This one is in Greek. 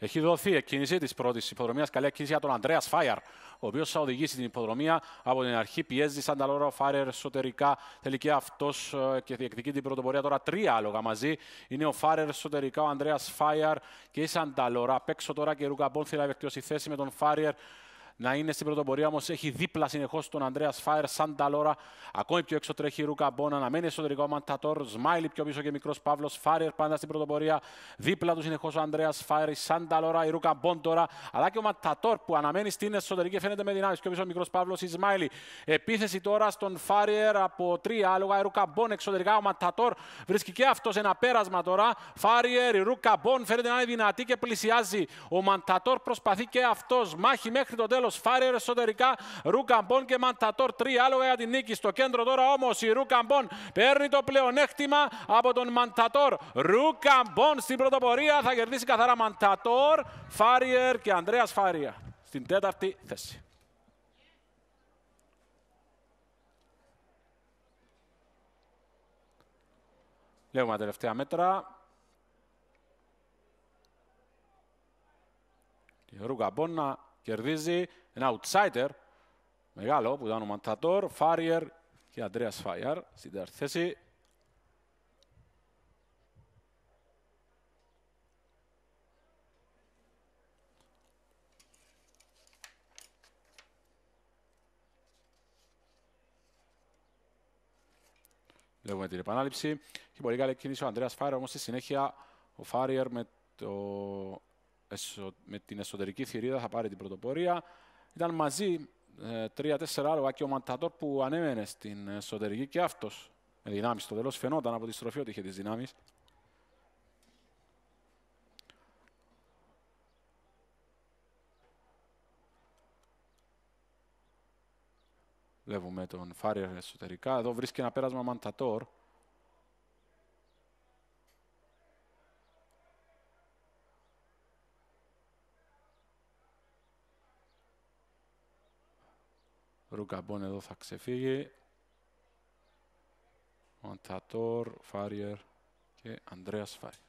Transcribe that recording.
Έχει δοθεί η κίνηση της πρώτης υποδρομίας. Καλή κίνηση για τον Αντρέα Φάιαρ, ο οποίος θα οδηγήσει την υποδρομία. Από την αρχή πιέζει σαν τα λόγια ο Φάιερ εσωτερικά. Θέλει και αυτός ε, και διεκδικεί την πρωτοπορία. Τώρα τρία άλογα μαζί. Είναι ο Φάιερ εσωτερικά, ο Αντρέα Φάιερ και η Σανταλόρα. Απ' έξω τώρα και Ρούκα Ρουκαμπόν θέλει να βελτιώσει θέση με τον Φάιερ να είναι στην πρωτοπορία. Όμως έχει δίπλα συνεχώς τον Ανδρέας Φάιρ, Σανταλόρα. Ακόμη πιο έξω τρέχει η Ρούκα Μπόνα. Να μένει εσωτερικό ο Μαντατόρ. Σμάιλι πιο πίσω και μικρός Παύλος Φάιρ πάντα στην πρωτοπορία. Δίπλα του συνεχώς ο Ανδρέας Φάιρ, σαν Σανταλόρα, η Ρούκα Μπόν τώρα. Αλλά και ο Μαντατόρ που αναμένει στην εσωτερική φαίνεται με δυνάμεις. Πιο πίσω ο μικρός Παύλος Ισμάιλι. Επίθεση τώρα στον Φάιρ από τρία άλογα. Η Ρούκα Μπόν εξωτερικά ο Μαντατόρ βρίσκει και αυτός ένα πέρασμα τώρα. Φάριερ, η Ρούκα Μπόν φαίνεται να είναι δυνατή και πλησιάζει. Ο Μαντατόρ προσπαθεί και αυτός. Μάχη μέχρι το τέλος. Φάριερ Φάρερ εσωτερικά. Ρουκαμπόν και Μαντατόρ. Τρία άλογα για την νίκη. Στο κέντρο τώρα όμως η Ρουκαμπόν παίρνει το πλεονέκτημα από τον Μαντατόρ. Ρουκαμπόν στην πρωτοπορία θα κερδίσει καθαρά Μαντατόρ, Φάριερ και Ανδρέας Φάρια στην τέταρτη θέση. Λέγουμε τα τελευταία μέτρα. Ρουκαμπόν να Κερδίζει ένα outsider, μεγάλο που ήταν ο Μαντατόρ, Φάριερ και Αντρέας Φάιαρ στην τέταρτη θέση. Βλέπουμε την επανάληψη. και πολύ καλή κίνηση ο Αντρέα Φάιερ, όμως στη συνέχεια ο Φάριερ με το με την εσωτερική θηρίδα θα πάρει την πρωτοπορία. Ήταν μαζί ε, τρία-τέσσερα άλογα και ο Μαντατόρ που ανέμενε στην εσωτερική και αυτός με δυνάμεις στο τέλος. Φαινόταν από τη στροφή ότι είχε τις δυνάμεις. Βλέπουμε τον Φάριερ εσωτερικά. Εδώ βρίσκει ένα πέρασμα Μαντατόρ. Ρουκαμπόν εδώ θα ξεφύγει. Μοντατόρ, Φάριερ και Ανδρέας Φάριερ.